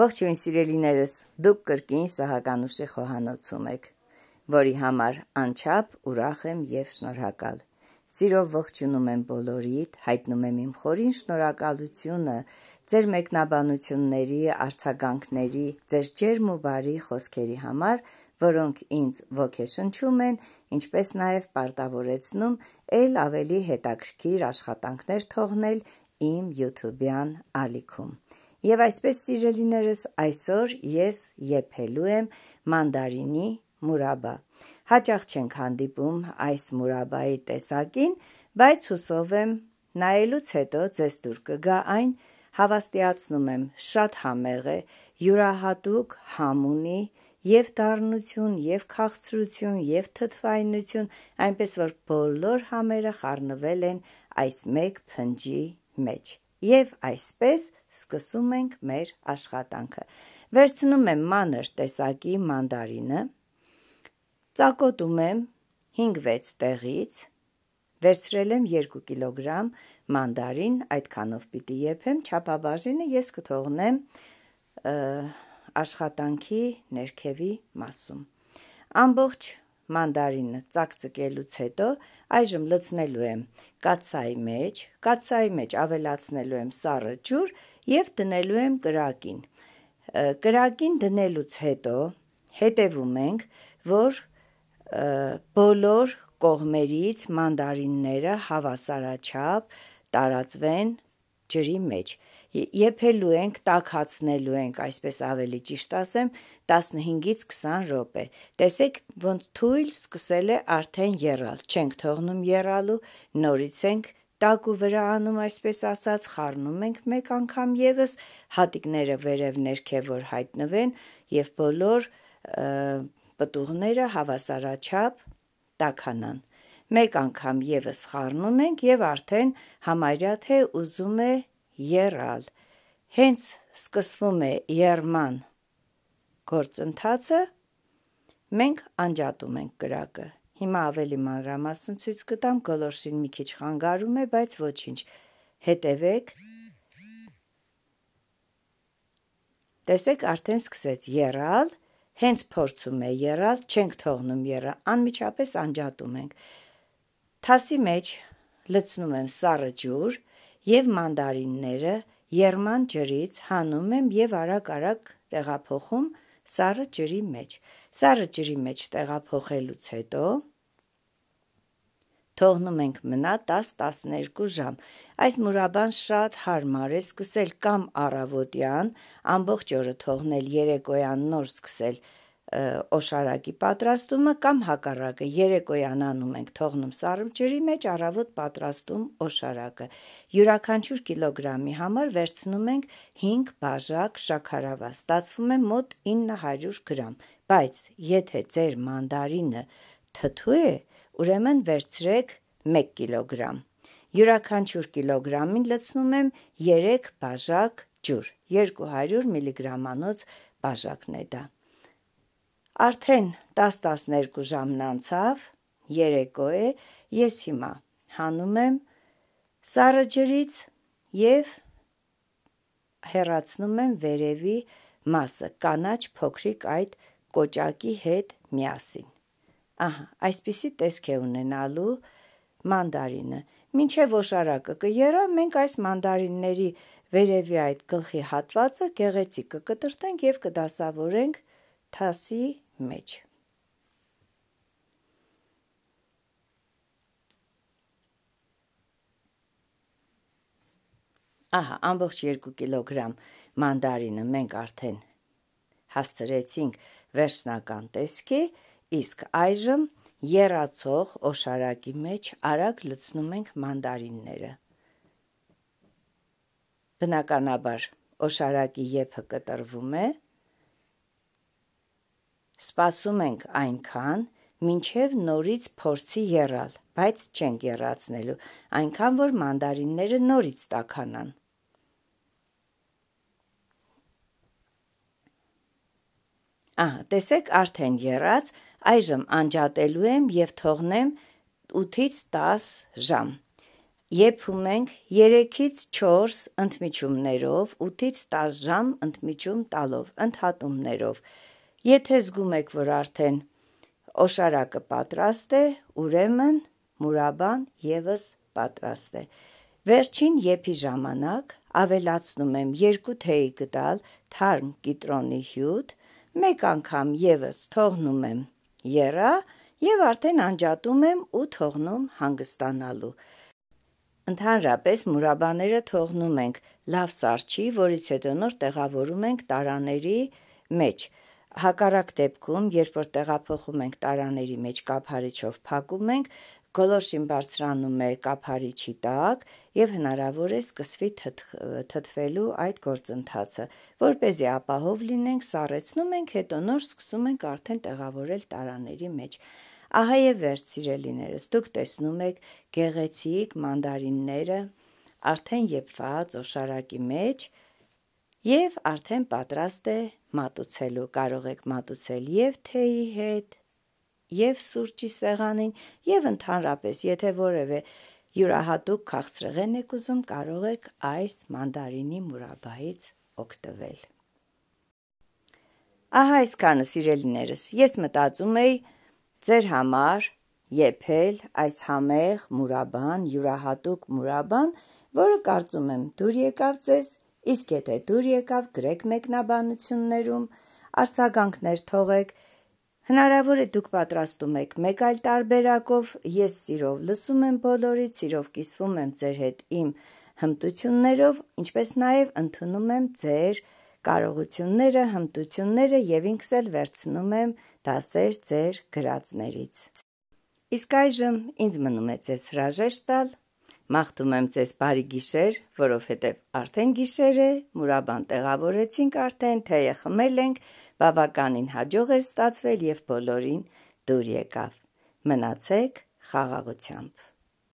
Ողջույն սիրելիներս, դուք կրկին սահականուշի խոհանոցում եք, որի համար անչափ ուրախ եմ եւ շնորհակալ։ Սիրով ողջունում եմ բոլորիդ, հայտնում եմ իմ խորին շնորհակալությունը ձեր մեկնաբանությունների, արցագանքների, ձեր ջերմ ու բարի խոսքերի համար, որոնք ինձ ոգեշնչում են, ինչպես նաեւ պարտավորեցնում ել ավելի հետաքրքիր աշխատանքներ թողնել իմ YouTube-յան ալիքում։ Եվ այսպես սիրելիներս այսօր ես եփելու եմ մանդարինի մուրաբա։ Հաճախ չենք հանդիպում այս մուրաբայի տեսակին, բայց հուսով եմ նայելուց հետո ձեզ դուր կգա այն, հավաստիացնում եմ, շատ համեղ է, յուրահատուկ համունի եւ դառնություն, եւ քաղցրություն, եւ թթվայնություն, այնպես որ բոլոր համերը խառնվել են այս մեկ փնջի մեջ եւ այսպես սկսում ենք մեր աշխատանքը։ Վերցնում եմ մանր տեսակի մանդարինը, ծակոտում եմ 5-6 տեղից, վերցրել եմ 2 կիլոգրամ մանդարին, այդքանով պիտի եփեմ, չափաբաժինը ես կթողնեմ աշխատանքի ներքևի մասում։ Ամբողջ մանդարինը ծակծկելուց հետո այժմ լցնելու եմ կացայի մեջ, կացայի մեջ ավելացնելու եմ սառը ջուր եւ դնելու եմ կրակին։ Կրակին դնելուց հետո հետևում ենք, որ բոլոր կողմերից մանդարինները հավասարաչափ տարածվեն ջրի մեջ եփելու ենք, տակածնելու ենք, այսպես ավելի ճիշտ ասեմ, 15-ից 20 րոպե։ Տեսեք, ոնց թույլ սկսել է արդեն երալ։ Չենք թողնում երալու, նորից ենք տակ ու վրա անում, այսպես ասած, խառնում ենք մեկ անգամ եւս հատիկները վերև ներքև որ հայտնվեն եւ բոլոր պտուղները հավասարաչափ տականան։ Մեկ անգամ եւս խառնում ենք եւ արդեն համարյա թե ուզում է եռալ։ Հենց սկսվում է երման գործընթացը, մենք անջատում ենք կրակը։ Հիմա ավելի մանրամասն ցույց կտամ, գոլորշին մի քիչ խանգարում է, բայց ոչինչ։ Հետևեք։ Տեսեք, արդեն սկսեց երալ, հենց փորձում է երալ, չենք թողնում երը, անմիջապես անջատում ենք։ Թասի մեջ լցնում եմ սառը ջուր, եւ մանդարինները երման ջրից հանում եմ եւ արագ-արագ տեղափոխում սառը ջրի մեջ։ Սառը ջրի մեջ տեղափոխելուց հետո թողնում ենք մնա 10-12 ժամ։ Այս մուրաբան շատ հարմար է սկսել կամ առավոտյան, ամբողջ օրը թողնել երեկոյան նոր սկսել օշարակի պատրաստումը կամ հակառակը երեկոյան անում ենք թողնում սառմջրի մեջ առավոտ պատրաստում օշարակը յուրաքանչյուր կիլոգրամի համար վերցնում ենք 5 բաժակ շաքարավա ստացվում է մոտ 900 գրամ բայց եթե ձեր մանդարինը թթու է ուրեմն վերցրեք 1 կիլոգրամ յուրաքանչյուր կիլոգրամին լցնում եմ 3 բաժակ ջուր 200 միլիգրամանոց բաժակն է դա Արդեն 10-12 ժամն անցավ, երեկո է, ես հիմա հանում եմ սառը ջրից եւ հեռացնում եմ վերևի մասը կանաչ փոքրիկ այդ կոճակի հետ միասին։ Ահա, այսպիսի տեսք է ունենալու մանդարինը։ Մինչև ոշարակը կերա, մենք այս մանդարինների վերևի այդ գլխի հատվածը գեղեցիկ կկտրտենք եւ կդասավորենք կտ թասի մեջ։ Ահա, ամբողջ 2 կիլոգրամ մանդարինը մենք արդեն հասցրեցինք վերջնական տեսքի, իսկ այժմ երացող օշարակի մեջ արագ լցնում ենք մանդարինները։ Բնականաբար օշարակի եփը կտրվում է, Սպասում ենք այնքան, մինչև նորից փորձի եռալ, բայց չեն եռացնելու, այնքան որ մանդարինները նորից տականան։ Ահա, տեսեք, արդեն եռած, այժմ անջատելու եմ եւ թողնեմ 8-ից 10 ժամ։ Եփում ենք 3-ից 4 ընդմիջումներով, 8-ից 10 ժամ ընդմիջում տալով, ընդհատումներով։ Եթե զգում եք, որ արդեն օշարակը պատրաստ է, ուրեմն մուրաբան եւս պատրաստ է։ Վերջին եփի ժամանակ ավելացնում եմ 2 թեյի գտալ թարմ կիտրոնի հյութ, մեկ անգամ եւս թողնում եմ երա եւ արդեն անջատում եմ ու թողնում հանգստանալու։ Ընդհանրապես մուրաբաները թողնում ենք լավ սարճի, որից հետո նոր տեղավորում ենք տարաների մեջ։ Հակառակ դեպքում, երբ որ տեղափոխում ենք տարաների մեջ կափարիչով փակում ենք, գոլորշին բարձրանում է կափարիչի տակ եւ հնարավոր է սկսվի թթ, թթվելու այդ գործընթացը, որ เป զի ապահով լինենք, սառեցնում ենք, հետո նոր սկսում ենք արդեն տեղավորել տարաների մեջ։ Ահա եւ վերջ սիրելիներս, դուք տեսնում եք գեղեցիկ մանդարինները արդեն եփված օշարակի մեջ, եւ արդեն պատրաստ է մատուցելու։ Կարող եք մատուցել եւ թեյի հետ, եւ սուրճի սեղանին, եւ ընդհանրապես, եթե որևէ յուրահատուկ քաղցրեղեն եք ուզում, կարող եք այս մանդարինի մուրաբայից օգտվել։ Ահա այսքանը, սիրելիներս, ես մտածում էի ձեր համար եփել այս համեղ մուրաբան, յուրահատուկ մուրաբան, որը կարծում եմ դուր եկավ ձեզ Իսկ եթե դուր եկավ գրեք մեկնաբանություններում, արձագանքներ թողեք, Հնարավոր է դուք պատրաստում եք մեկ այլ տարբերակով, ես սիրով լսում եմ բոլորից, սիրով կիսվում եմ ձեր հետ իմ հմտություններով, ինչպես նաև ընդունում եմ ձեր կարողությունները, հմտությունները եւ ինքս էլ վերցնում եմ դասեր ձեր գրածներից։ Իսկ այժմ ինձ մնում է ձեզ հրաժեշտ տալ Մաղթում եմ ձեզ բարի գիշեր, որովհետև արդեն գիշեր է, մուրաբան տեղավորեցինք արդեն, թեյը խմել ենք, բավականին հաջող էր ստացվել եւ բոլորին դուր եկավ։ Մնացեք խաղաղությամբ։